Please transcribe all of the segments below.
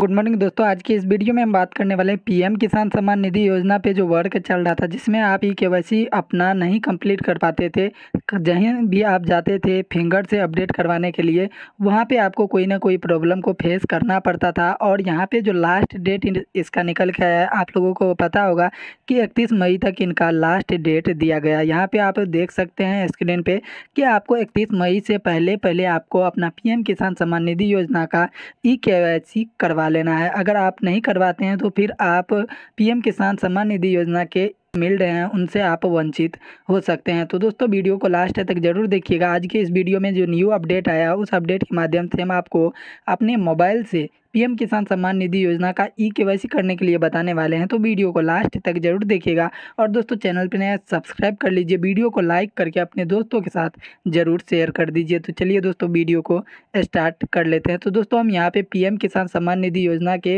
good morning दोस्तों आज की इस वीडियो में हम बात करने वाले हैं पीएम किसान सम्मान निधि योजना पे जो वर्क चल रहा था जिसमें आप ई के अपना नहीं कंप्लीट कर पाते थे जहीं भी आप जाते थे फिंगर से अपडेट करवाने के लिए वहाँ पे आपको कोई ना कोई प्रॉब्लम को फेस करना पड़ता था और यहाँ पे जो लास्ट डेट इसका निकल के आया आप लोगों को पता होगा कि इकतीस मई तक इनका लास्ट डेट दिया गया यहाँ पर आप देख सकते हैं स्क्रीन पर कि आपको इकतीस मई से पहले पहले आपको अपना पी किसान सम्मान निधि योजना का ई के करवा करवा लेना है अगर आप नहीं करवाते हैं तो फिर आप पीएम किसान सम्मान निधि योजना के मिल रहे हैं उनसे आप वंचित हो सकते हैं तो दोस्तों वीडियो को लास्ट तक ज़रूर देखिएगा आज के इस वीडियो में जो न्यू अपडेट आया है उस अपडेट के माध्यम से हम आपको अपने मोबाइल से पीएम किसान सम्मान निधि योजना का ई के करने के लिए बताने वाले हैं तो वीडियो को लास्ट तक जरूर देखिएगा और दोस्तों चैनल पर नया सब्सक्राइब कर लीजिए वीडियो को लाइक करके अपने दोस्तों के साथ जरूर शेयर कर दीजिए तो चलिए दोस्तों वीडियो को स्टार्ट कर लेते हैं तो दोस्तों हम यहाँ पे पीएम किसान सम्मान निधि योजना के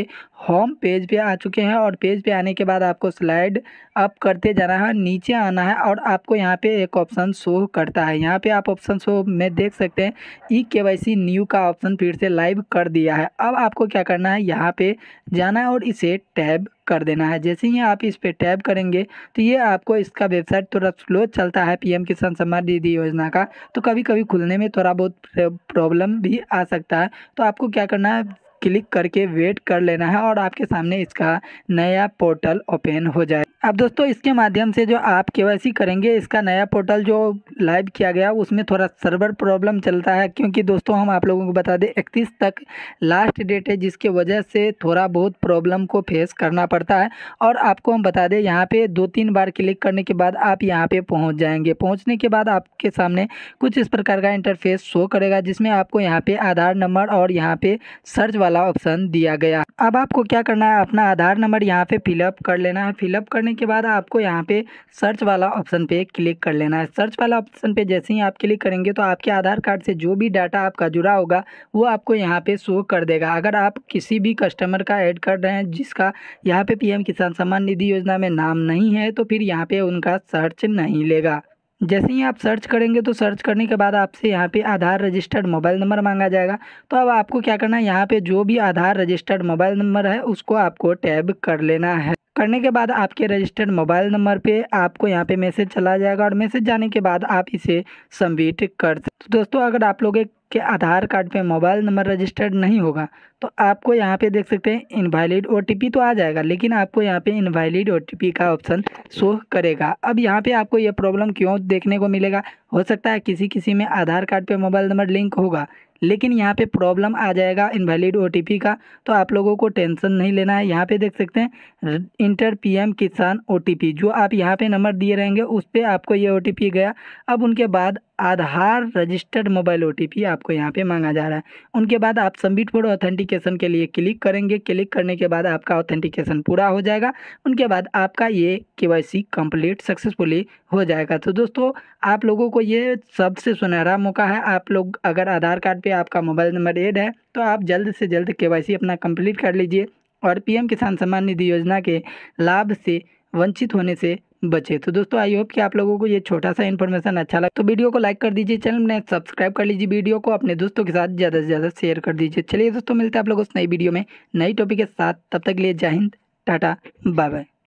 होम पेज पे आ चुके हैं और पेज पे आने के बाद आपको स्लाइड अप कर करते जाना है नीचे आना है और आपको यहाँ पे एक ऑप्शन शो करता है यहाँ पे आप ऑप्शन शो में देख सकते हैं E K Y C new का ऑप्शन फिर से लाइव कर दिया है अब आपको क्या करना है यहाँ पे जाना है और इसे टैब कर देना है जैसे ही आप इस पर टैब करेंगे तो ये आपको इसका वेबसाइट थोड़ा स्लो चलता है पीएम किसान सम्मान निधि योजना का तो कभी कभी खुलने में थोड़ा बहुत प्रॉब्लम भी आ सकता है तो आपको क्या करना है क्लिक करके वेट कर लेना है और आपके सामने इसका नया पोर्टल ओपन हो जाए अब दोस्तों इसके माध्यम से जो आप के करेंगे इसका नया पोर्टल जो लाइव किया गया उसमें थोड़ा सर्वर प्रॉब्लम चलता है क्योंकि दोस्तों हम आप लोगों को बता दें इकतीस तक लास्ट डेट है जिसके वजह से थोड़ा बहुत प्रॉब्लम को फेस करना पड़ता है और आपको हम बता दें यहाँ पे दो तीन बार क्लिक करने के बाद आप यहाँ पर पहुँच जाएँगे पहुँचने के बाद आपके सामने कुछ इस प्रकार का इंटरफेस शो करेगा जिसमें आपको यहाँ पर आधार नंबर और यहाँ पर सर्च वाला वाला ऑप्शन दिया गया अब आपको क्या करना है अपना आधार नंबर यहाँ पे फिलअप कर लेना है फिलअप करने के बाद आपको यहाँ पे सर्च वाला ऑप्शन पे क्लिक कर लेना है सर्च वाला ऑप्शन पे जैसे ही आप क्लिक करेंगे तो आपके आधार कार्ड से जो भी डाटा आपका जुड़ा होगा वो आपको यहाँ पे शो कर देगा अगर आप किसी भी कस्टमर का ऐड कर रहे हैं जिसका यहाँ पे पीएम किसान सम्मान निधि योजना में नाम नहीं है तो फिर यहाँ पे उनका सर्च नहीं लेगा जैसे ही आप सर्च करेंगे तो सर्च करने के बाद आपसे यहाँ पे आधार रजिस्टर्ड मोबाइल नंबर मांगा जाएगा तो अब आपको क्या करना है यहाँ पे जो भी आधार रजिस्टर्ड मोबाइल नंबर है उसको आपको टैब कर लेना है करने के बाद आपके रजिस्टर्ड मोबाइल नंबर पे आपको यहाँ पे मैसेज चला जाएगा और मैसेज जाने के बाद आप इसे सबमिट कर सकते तो दोस्तों अगर आप लोग एक कि आधार कार्ड पे मोबाइल नंबर रजिस्टर्ड नहीं होगा तो आपको यहाँ पे देख सकते हैं इनवैलिड ओ तो आ जाएगा लेकिन आपको यहाँ पे इनवैलिड ओ का ऑप्शन शो करेगा अब यहाँ पे आपको ये प्रॉब्लम क्यों देखने को मिलेगा हो सकता है किसी किसी में आधार कार्ड पे मोबाइल नंबर लिंक होगा लेकिन यहाँ पे प्रॉब्लम आ जाएगा इनवैलिड ओ का तो आप लोगों को टेंशन नहीं लेना है यहाँ पे देख सकते हैं इंटर पीएम किसान ओ जो आप यहाँ पे नंबर दिए रहेंगे उस पर आपको ये ओ गया अब उनके बाद आधार रजिस्टर्ड मोबाइल ओ आपको यहाँ पे मांगा जा रहा है उनके बाद आप सबमिट फॉर ऑथेंटिकेशन के लिए क्लिक करेंगे क्लिक करने के बाद आपका ऑथेंटिकेशन पूरा हो जाएगा उनके बाद आपका ये के कंप्लीट सक्सेसफुली हो जाएगा तो दोस्तों आप लोगों को ये सबसे सुनहरा मौका है आप लोग अगर आधार कार्ड पे पे आपका मोबाइल नंबर एड है तो आप जल्द से जल्द के अपना कंप्लीट कर लीजिए और पीएम किसान सम्मान निधि योजना के लाभ से वंचित होने से बचे तो दोस्तों आई होप कि आप लोगों को ये छोटा सा इन्फॉर्मेशन अच्छा लगा तो वीडियो को लाइक कर दीजिए चैनल में सब्सक्राइब कर लीजिए वीडियो को अपने दोस्तों के साथ ज़्यादा से ज़्यादा शेयर कर दीजिए चलिए दोस्तों मिलते हैं आप लोगों से नई वीडियो में नई टॉपिक के साथ तब तक लिए जय हिंद टाटा बाय बाय